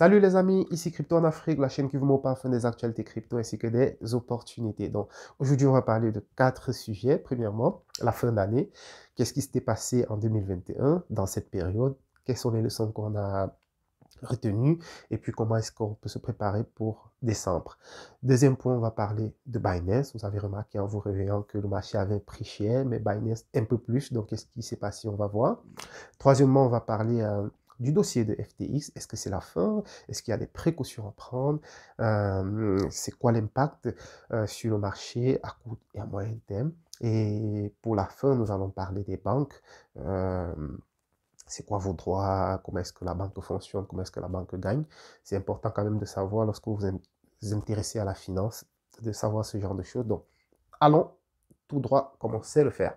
Salut les amis, ici Crypto en Afrique, la chaîne qui vous montre la des actualités crypto ainsi que des opportunités. Donc aujourd'hui, on va parler de quatre sujets. Premièrement, la fin d'année. Qu'est-ce qui s'était passé en 2021 dans cette période Quelles sont les leçons qu'on a retenues Et puis comment est-ce qu'on peut se préparer pour décembre Deuxième point, on va parler de Binance. Vous avez remarqué en vous réveillant que le marché avait pris cher, mais Binance un peu plus. Donc qu'est-ce qui s'est passé On va voir. Troisièmement, on va parler... Euh, du dossier de FTX. Est-ce que c'est la fin Est-ce qu'il y a des précautions à prendre euh, C'est quoi l'impact euh, sur le marché à court et à moyen terme Et pour la fin, nous allons parler des banques. Euh, c'est quoi vos droits, comment est-ce que la banque fonctionne, comment est-ce que la banque gagne. C'est important quand même de savoir lorsque vous vous intéressez à la finance, de savoir ce genre de choses. Donc, allons tout droit commencer le faire.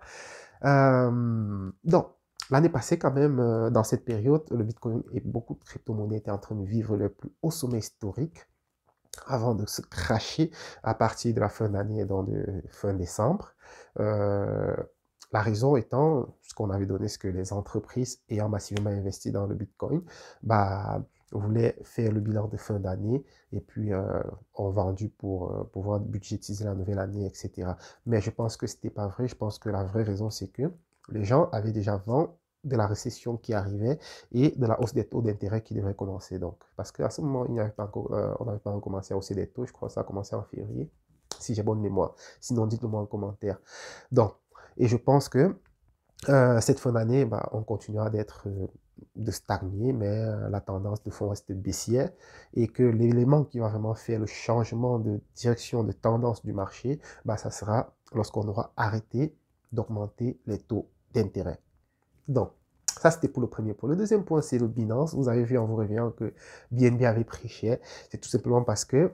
donc, L'année passée, quand même, euh, dans cette période, le Bitcoin et beaucoup de crypto-monnaies étaient en train de vivre le plus haut sommet historique avant de se cracher à partir de la fin d'année, dans de fin décembre. Euh, la raison étant, ce qu'on avait donné, c'est que les entreprises ayant massivement investi dans le Bitcoin, bah, voulaient faire le bilan de fin d'année et puis euh, ont vendu pour pouvoir budgétiser la nouvelle année, etc. Mais je pense que ce n'était pas vrai. Je pense que la vraie raison, c'est que les gens avaient déjà vent de la récession qui arrivait et de la hausse des taux d'intérêt qui devrait commencer. Donc, parce qu'à ce moment, il pas euh, on n'avait pas recommencé à hausser des taux. Je crois que ça a commencé en février, si j'ai bonne mémoire. Sinon, dites-le-moi en commentaire. Donc, et je pense que euh, cette fin d'année, bah, on continuera d'être euh, de stagner, mais la tendance de fond reste baissière et que l'élément qui va vraiment faire le changement de direction, de tendance du marché, bah, ça sera lorsqu'on aura arrêté d'augmenter les taux d'intérêt. Donc, ça, c'était pour le premier point. Le deuxième point, c'est le bilan. Vous avez vu en vous réveillant que BNB avait pris cher. C'est tout simplement parce que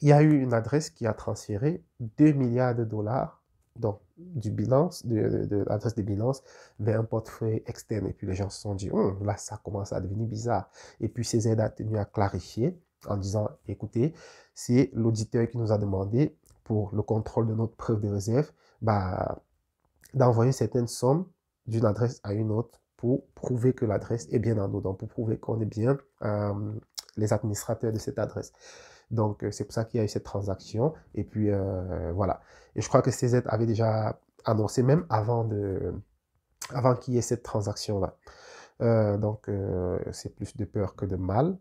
il y a eu une adresse qui a transféré 2 milliards de dollars donc, du bilan, de, l'adresse de Binance vers un portefeuille externe. Et puis les gens se sont dit, oh, là, ça commence à devenir bizarre. Et puis CZ a tenu à clarifier en disant, écoutez, c'est l'auditeur qui nous a demandé pour le contrôle de notre preuve de réserve, bah, d'envoyer certaines sommes d'une adresse à une autre pour prouver que l'adresse est bien à nous, donc pour prouver qu'on est bien euh, les administrateurs de cette adresse. Donc, euh, c'est pour ça qu'il y a eu cette transaction. Et puis, euh, voilà. Et je crois que CZ avait déjà annoncé, même avant, de, avant qu'il y ait cette transaction-là. donc, c'est plus de peur que de mal.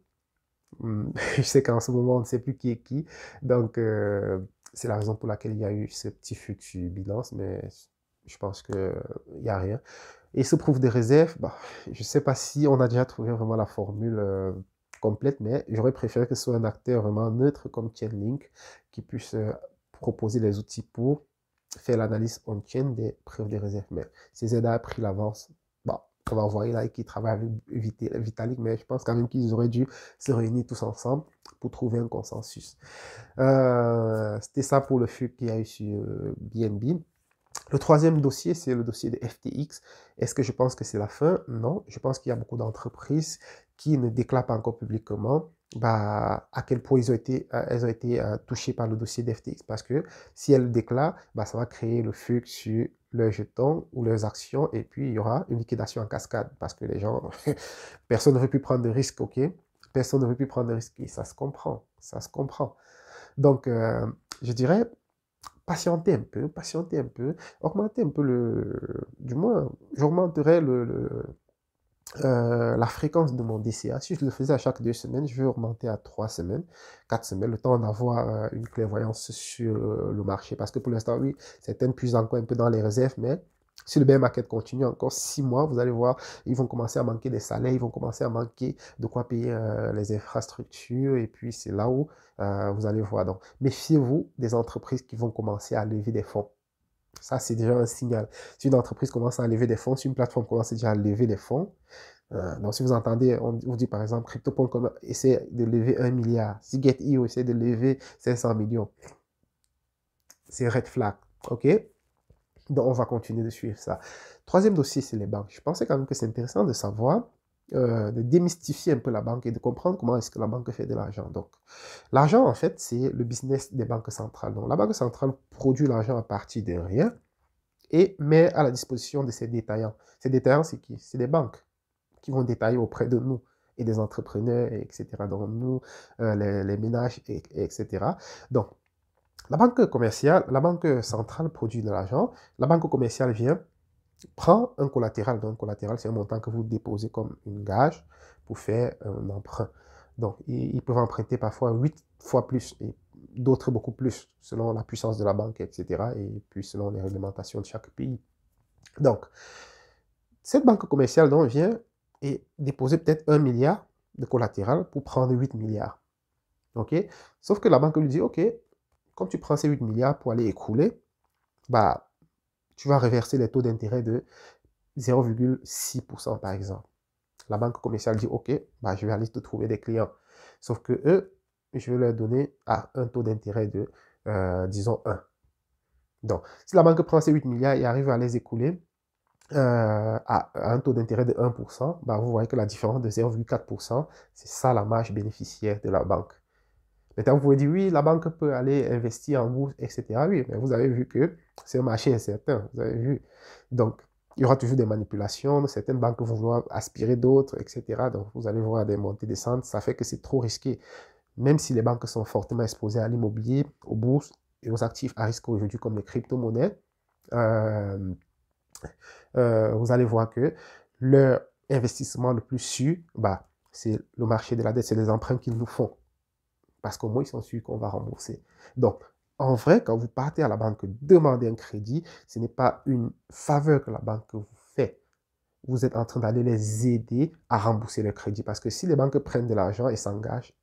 Hmm, je sais qu'en ce moment, on ne sait plus qui est qui. Donc, c'est la raison pour laquelle il y a eu ce petit bilan, Mais je pense qu'il n'y euh, a rien. Et prouve des réserves, bah, je ne sais pas si on a déjà trouvé vraiment la formule euh, complète, mais j'aurais préféré que ce soit un acteur vraiment neutre comme Chainlink qui puisse euh, proposer les outils pour faire l'analyse on-chain des preuves des réserves. Mais si là a pris l'avance, bon, on va voir là qui travaille avec Vitalik, mais je pense quand même qu'ils auraient dû se réunir tous ensemble pour trouver un consensus. C'était ça pour le flux qu'il y a eu sur BNB. Le troisième dossier, c'est le dossier de FTX. Est-ce que je pense que c'est la fin Non, je pense qu'il y a beaucoup d'entreprises qui ne déclarent pas encore publiquement bah, à quel point ils ont été, euh, elles ont été euh, touchées par le dossier FTX. Parce que si elles déclarent, bah, ça va créer le flux sur leurs jetons ou leurs actions et puis il y aura une liquidation en cascade parce que les gens, personne ne veut plus prendre de risques, ok Personne ne veut plus prendre de risques et ça se comprend, ça se comprend. Donc, euh, je dirais, patienter un peu, patienter un peu, augmenter un peu le... Du moins, j'augmenterai le, euh, la fréquence de mon DCA. Si je le faisais à chaque deux semaines, je vais augmenter à trois semaines, quatre semaines, le temps d'avoir euh, une clairvoyance sur le marché. Parce que pour l'instant, oui, un puissent encore un peu dans les réserves, mais si le bear market continue encore six mois, vous allez voir, ils vont commencer à manquer des salaires, ils vont commencer à manquer de quoi payer euh, les infrastructures. Et puis, c'est là où euh, vous allez voir. Donc, méfiez-vous des entreprises qui vont commencer à lever des fonds. Ça, c'est déjà un signal. Si une entreprise commence à lever des fonds, si une plateforme commence déjà à lever des fonds, euh, donc si vous entendez, on vous dit par exemple, Crypto.com essaie de lever un milliard, si GetEO essaie de lever 500 millions, c'est red flag, ok donc, on va continuer de suivre ça. Troisième dossier, c'est les banques. Je pensais quand même que c'est intéressant de savoir, euh, de démystifier un peu la banque et de comprendre comment est-ce que la banque fait de l'argent. Donc, l'argent, en fait, c'est le business des banques centrales. Donc, la banque centrale produit l'argent à partir de rien et met à la disposition de ses détaillants. Ces détaillants, c'est qui C'est des banques qui vont détailler auprès de nous et des entrepreneurs, etc. Donc, nous, euh, les, ménages, etc. Donc, la banque commerciale, la banque centrale produit de l'argent. La banque commerciale vient, prend un collatéral. Donc, collatéral, c'est un montant que vous déposez comme une gage pour faire un emprunt. Donc, ils peuvent emprunter parfois 8 fois plus et d'autres beaucoup plus, selon la puissance de la banque, etc. Et puis, selon les réglementations de chaque pays. Donc, cette banque commerciale donc, vient et dépose peut-être 1 milliard de collatéral pour prendre 8 milliards. OK Sauf que la banque lui dit, OK, comme tu prends ces 8 milliards pour aller écouler, bah, tu vas reverser les taux d'intérêt de 0,6% par exemple. La banque commerciale dit OK, bah, je vais aller te trouver des clients. Sauf que eux, je vais leur donner à un taux d'intérêt de, euh, disons, 1. Donc, si la banque prend ces 8 milliards et arrive à les écouler euh, à, un taux d'intérêt de 1%, bah, vous voyez que la différence de 0,4%, c'est ça la marge bénéficiaire de la banque. Maintenant, vous pouvez dire, oui, la banque peut aller investir en bourse, etc. Oui, mais vous avez vu que c'est un marché incertain, vous avez vu. Donc, il y aura toujours des manipulations, certaines banques vont vouloir aspirer d'autres, etc. Donc, vous allez voir des montées, des descentes, ça fait que c'est trop risqué. Même si les banques sont fortement exposées à l'immobilier, aux bourses et aux actifs à risque aujourd'hui, comme les crypto-monnaies, euh, euh, vous allez voir que leur investissement le plus sûr, bah, c'est le marché de la dette, c'est les emprunts qu'ils nous font parce qu'au moins ils sont sûrs qu'on va rembourser. Donc, en vrai, quand vous partez à la banque demander un crédit, ce n'est pas une faveur que la banque vous fait. Vous êtes en train d'aller les aider à rembourser le crédit. Parce que si les banques prennent de l'argent et s'engagent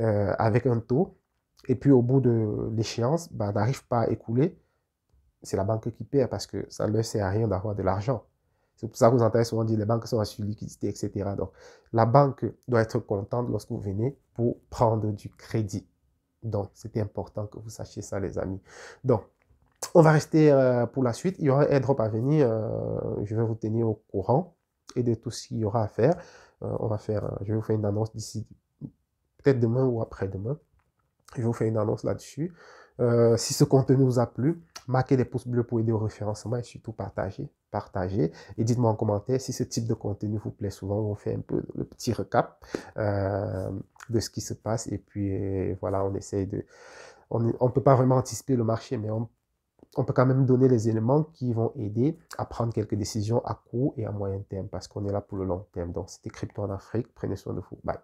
euh, avec un taux, et puis au bout de l'échéance, ben, n'arrivent pas à écouler, c'est la banque qui perd parce que ça ne leur sert à rien d'avoir de l'argent. C'est pour ça que vous entendez souvent dire les banques sont assurées liquidité, etc. Donc, la banque doit être contente lorsque vous venez pour prendre du crédit. Donc, c'était important que vous sachiez ça, les amis. Donc, on va rester euh, pour la suite. Il y aura un drop à venir. Euh, je vais vous tenir au courant et de tout ce qu'il y aura à faire. Euh, on va faire, je vais vous faire une annonce d'ici, peut-être demain ou après-demain. Je vais vous faire une annonce là-dessus. Euh, si ce contenu vous a plu, marquez les pouces bleus pour aider au référencement et surtout partagez. Partagez et dites-moi en commentaire si ce type de contenu vous plaît. Souvent, on fait un peu le petit recap euh, de ce qui se passe et puis euh, voilà, on essaye de. On ne peut pas vraiment anticiper le marché, mais on peut quand même donner les éléments qui vont aider à prendre quelques décisions à court et à moyen terme parce qu'on est là pour le long terme. Donc, c'était Crypto en Afrique. Prenez soin de vous. Bye.